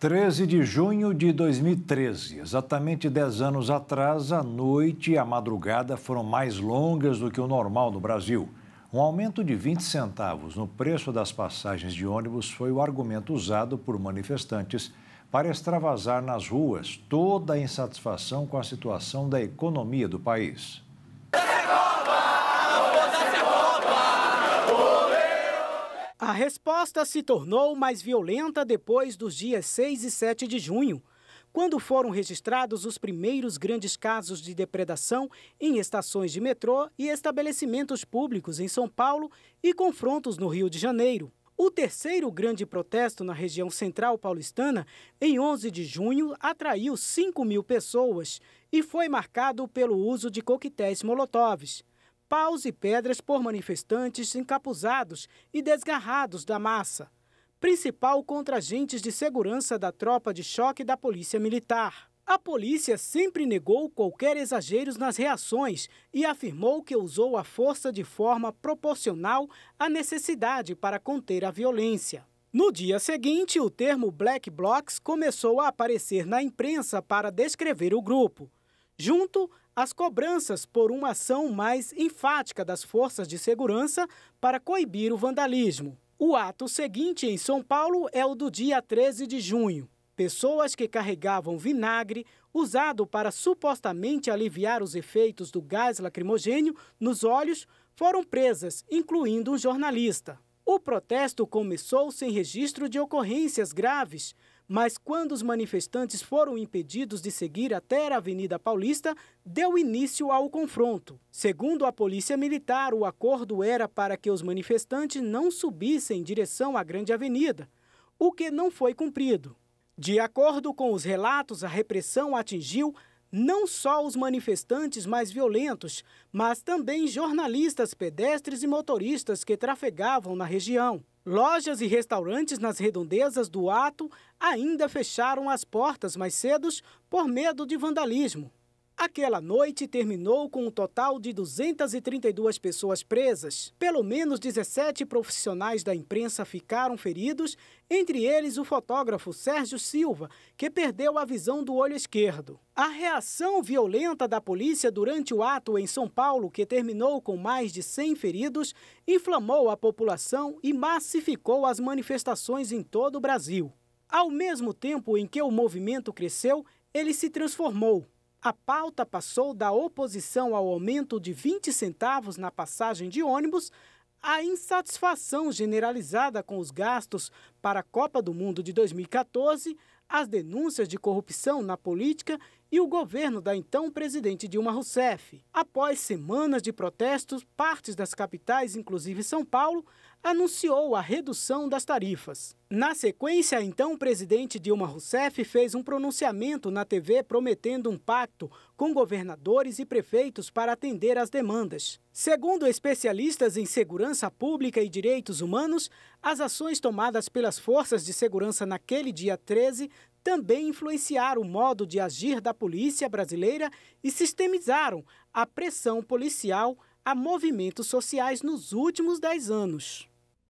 13 de junho de 2013, exatamente 10 anos atrás, a noite e a madrugada foram mais longas do que o normal no Brasil. Um aumento de 20 centavos no preço das passagens de ônibus foi o argumento usado por manifestantes para extravasar nas ruas toda a insatisfação com a situação da economia do país. A resposta se tornou mais violenta depois dos dias 6 e 7 de junho, quando foram registrados os primeiros grandes casos de depredação em estações de metrô e estabelecimentos públicos em São Paulo e confrontos no Rio de Janeiro. O terceiro grande protesto na região central paulistana, em 11 de junho, atraiu 5 mil pessoas e foi marcado pelo uso de coquetéis molotovs paus e pedras por manifestantes encapuzados e desgarrados da massa, principal contra agentes de segurança da tropa de choque da Polícia Militar. A polícia sempre negou qualquer exageros nas reações e afirmou que usou a força de forma proporcional à necessidade para conter a violência. No dia seguinte, o termo Black Blocs começou a aparecer na imprensa para descrever o grupo. Junto as cobranças por uma ação mais enfática das forças de segurança para coibir o vandalismo. O ato seguinte em São Paulo é o do dia 13 de junho. Pessoas que carregavam vinagre, usado para supostamente aliviar os efeitos do gás lacrimogênio nos olhos, foram presas, incluindo um jornalista. O protesto começou sem registro de ocorrências graves, mas quando os manifestantes foram impedidos de seguir até a Avenida Paulista, deu início ao confronto. Segundo a Polícia Militar, o acordo era para que os manifestantes não subissem em direção à Grande Avenida, o que não foi cumprido. De acordo com os relatos, a repressão atingiu não só os manifestantes mais violentos, mas também jornalistas, pedestres e motoristas que trafegavam na região. Lojas e restaurantes nas redondezas do ato ainda fecharam as portas mais cedo por medo de vandalismo. Aquela noite terminou com um total de 232 pessoas presas. Pelo menos 17 profissionais da imprensa ficaram feridos, entre eles o fotógrafo Sérgio Silva, que perdeu a visão do olho esquerdo. A reação violenta da polícia durante o ato em São Paulo, que terminou com mais de 100 feridos, inflamou a população e massificou as manifestações em todo o Brasil. Ao mesmo tempo em que o movimento cresceu, ele se transformou. A pauta passou da oposição ao aumento de 20 centavos na passagem de ônibus à insatisfação generalizada com os gastos para a Copa do Mundo de 2014, as denúncias de corrupção na política e o governo da então presidente Dilma Rousseff. Após semanas de protestos, partes das capitais, inclusive São Paulo, anunciou a redução das tarifas. Na sequência, então, o presidente Dilma Rousseff fez um pronunciamento na TV prometendo um pacto com governadores e prefeitos para atender às demandas. Segundo especialistas em segurança pública e direitos humanos, as ações tomadas pelas forças de segurança naquele dia 13 também influenciaram o modo de agir da polícia brasileira e sistemizaram a pressão policial a movimentos sociais nos últimos 10 anos.